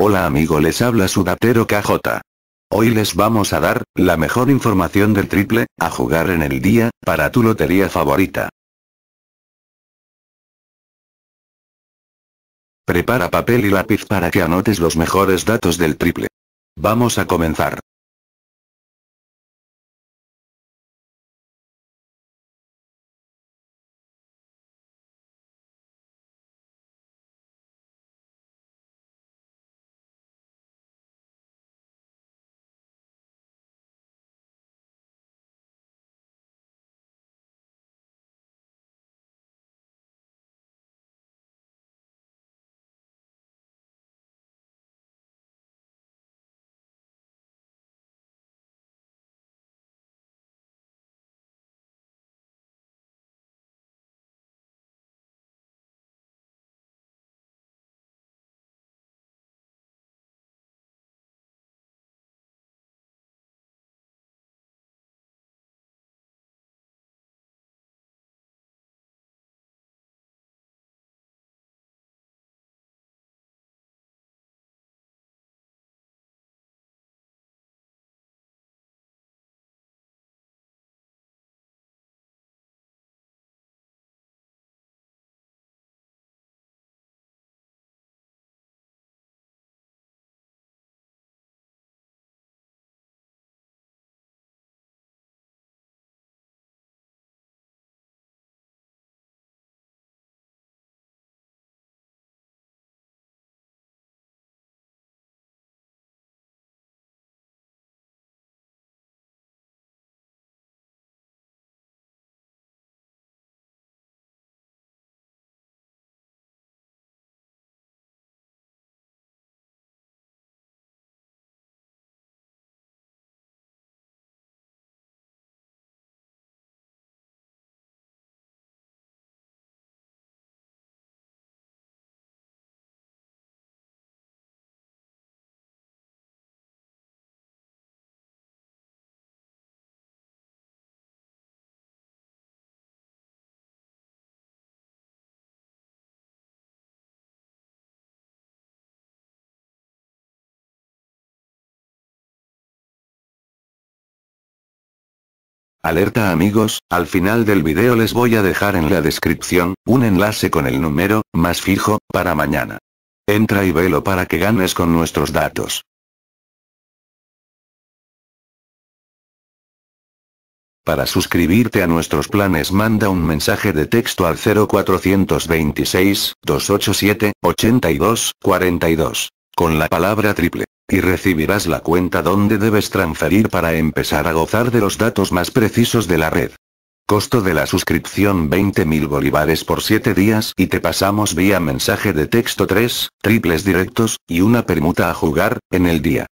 Hola amigo les habla Sudatero KJ. Hoy les vamos a dar, la mejor información del triple, a jugar en el día, para tu lotería favorita. Prepara papel y lápiz para que anotes los mejores datos del triple. Vamos a comenzar. Alerta amigos, al final del video les voy a dejar en la descripción, un enlace con el número, más fijo, para mañana. Entra y velo para que ganes con nuestros datos. Para suscribirte a nuestros planes manda un mensaje de texto al 0426 287 82 42, con la palabra triple. Y recibirás la cuenta donde debes transferir para empezar a gozar de los datos más precisos de la red. Costo de la suscripción 20.000 bolívares por 7 días y te pasamos vía mensaje de texto 3, triples directos, y una permuta a jugar, en el día.